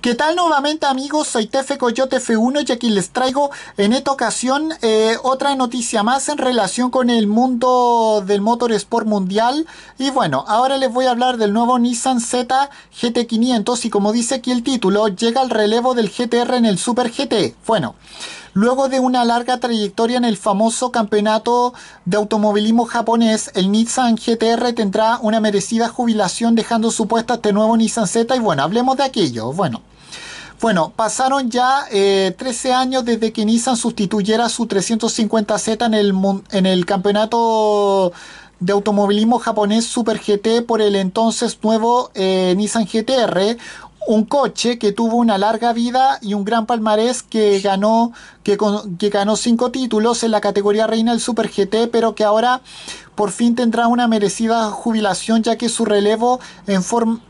¿Qué tal nuevamente amigos? Soy Tefe Coyote F1 y aquí les traigo en esta ocasión eh, otra noticia más en relación con el mundo del motorsport mundial. Y bueno, ahora les voy a hablar del nuevo Nissan Z GT500 y como dice aquí el título, llega al relevo del GTR en el Super GT. Bueno. Luego de una larga trayectoria en el famoso campeonato de automovilismo japonés, el Nissan GTR tendrá una merecida jubilación dejando su puesta este nuevo Nissan Z y bueno, hablemos de aquello. Bueno, bueno, pasaron ya eh, 13 años desde que Nissan sustituyera su 350Z en el, en el campeonato de automovilismo japonés Super GT por el entonces nuevo eh, Nissan Nissan r un coche que tuvo una larga vida y un gran palmarés que ganó, que, ganó cinco títulos en la categoría reina del Super GT, pero que ahora por fin tendrá una merecida jubilación ya que su relevo en,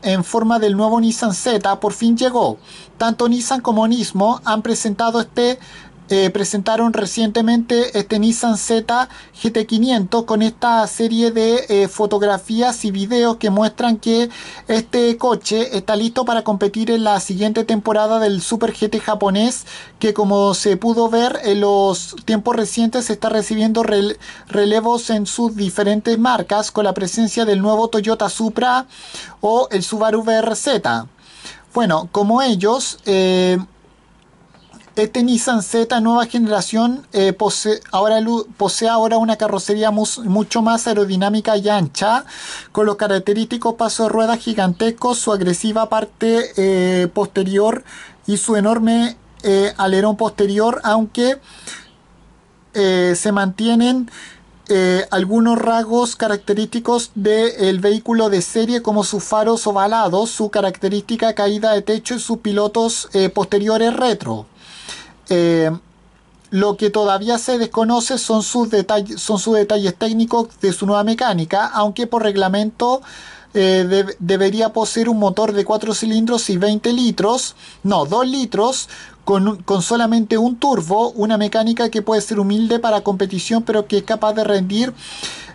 en forma del nuevo Nissan Z por fin llegó. Tanto Nissan como Nismo han presentado este eh, presentaron recientemente este Nissan Z GT500 con esta serie de eh, fotografías y videos que muestran que este coche está listo para competir en la siguiente temporada del Super GT japonés que como se pudo ver en los tiempos recientes está recibiendo relevos en sus diferentes marcas con la presencia del nuevo Toyota Supra o el Subaru VRZ. Bueno, como ellos, eh, este Nissan Z nueva generación eh, posee, ahora, posee ahora una carrocería mucho más aerodinámica y ancha, con los característicos pasos de ruedas gigantescos, su agresiva parte eh, posterior y su enorme eh, alerón posterior, aunque se mantienen algunos rasgos característicos del vehículo de serie como sus faros ovalados, su característica caída de techo y sus pilotos posteriores retro. Eh, lo que todavía se desconoce son sus, detalles, son sus detalles técnicos de su nueva mecánica, aunque por reglamento eh, debería poseer un motor de 4 cilindros y 20 litros, no, 2 litros, con, solamente un turbo, una mecánica que puede ser humilde para competición, pero que es capaz de rendir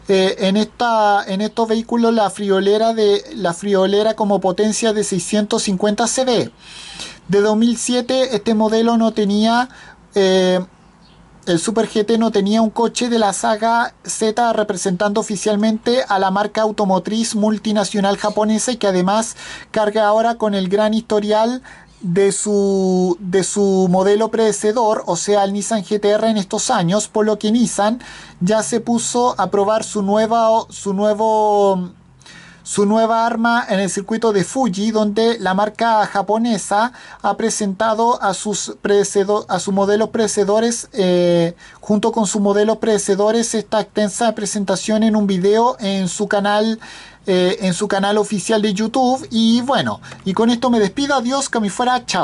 eh, en, esta, en estos vehículos la friolera, de, la friolera como potencia de 650 CV. De 2007 este modelo no tenía, eh, el Super GT no tenía un coche de la saga Z representando oficialmente a la marca automotriz multinacional japonesa y que además carga ahora con el gran historial de su, de su modelo predecedor, o sea, el Nissan GTR en estos años, por lo que Nissan ya se puso a probar su, nueva, su nuevo su nueva arma en el circuito de Fuji, donde la marca japonesa ha presentado a sus, a modelos predecedores, eh, junto con sus modelos predecedores, esta extensa presentación en un video en su canal. Eh, en su canal oficial de YouTube y bueno, y con esto me despido, adiós, que me fuera, chao.